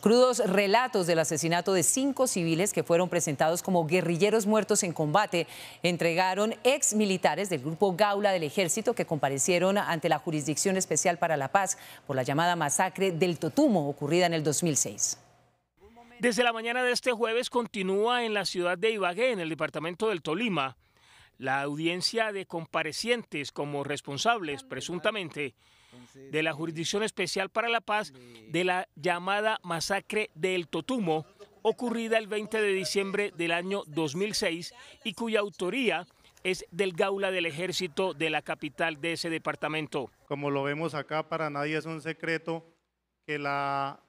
Crudos relatos del asesinato de cinco civiles que fueron presentados como guerrilleros muertos en combate entregaron ex militares del grupo Gaula del Ejército que comparecieron ante la Jurisdicción Especial para la Paz por la llamada masacre del Totumo ocurrida en el 2006. Desde la mañana de este jueves continúa en la ciudad de Ibagué, en el departamento del Tolima, la audiencia de comparecientes como responsables, presuntamente, de la Jurisdicción Especial para la Paz de la llamada masacre del Totumo, ocurrida el 20 de diciembre del año 2006 y cuya autoría es del Gaula del Ejército de la capital de ese departamento. Como lo vemos acá, para nadie es un secreto que la,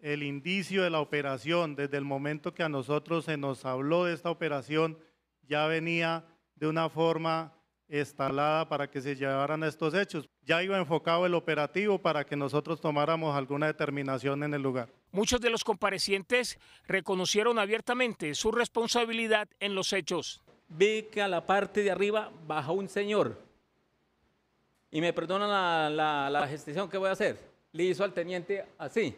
el indicio de la operación, desde el momento que a nosotros se nos habló de esta operación, ya venía de una forma instalada para que se llevaran estos hechos. Ya iba enfocado el operativo para que nosotros tomáramos alguna determinación en el lugar. Muchos de los comparecientes reconocieron abiertamente su responsabilidad en los hechos. Vi que a la parte de arriba baja un señor y me perdona la, la, gestión que voy a hacer. Le hizo al teniente así.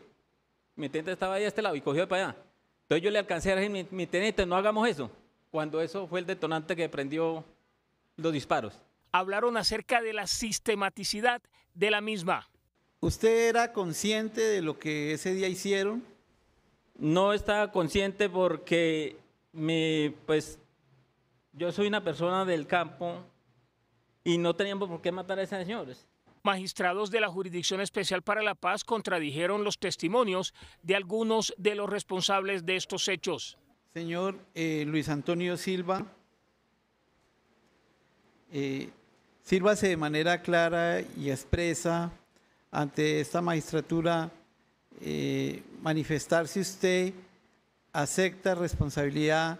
Mi teniente estaba ahí a este lado y cogió de para allá. Entonces yo le alcancé a decir, mi teniente, no hagamos eso. Cuando eso fue el detonante que prendió los disparos. Hablaron acerca de la sistematicidad de la misma. ¿Usted era consciente de lo que ese día hicieron? No estaba consciente porque me, pues, yo soy una persona del campo y no teníamos por qué matar a esos señores. Magistrados de la Jurisdicción Especial para la Paz contradijeron los testimonios de algunos de los responsables de estos hechos. Señor eh, Luis Antonio Silva, eh, sírvase de manera clara y expresa ante esta magistratura eh, manifestar si usted acepta responsabilidad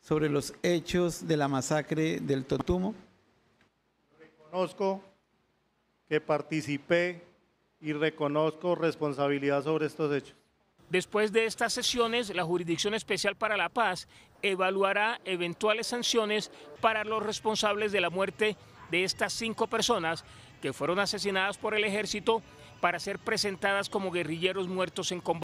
sobre los hechos de la masacre del Totumo. Reconozco que participé y reconozco responsabilidad sobre estos hechos. Después de estas sesiones, la Jurisdicción Especial para la Paz evaluará eventuales sanciones para los responsables de la muerte de estas cinco personas que fueron asesinadas por el ejército para ser presentadas como guerrilleros muertos en combate.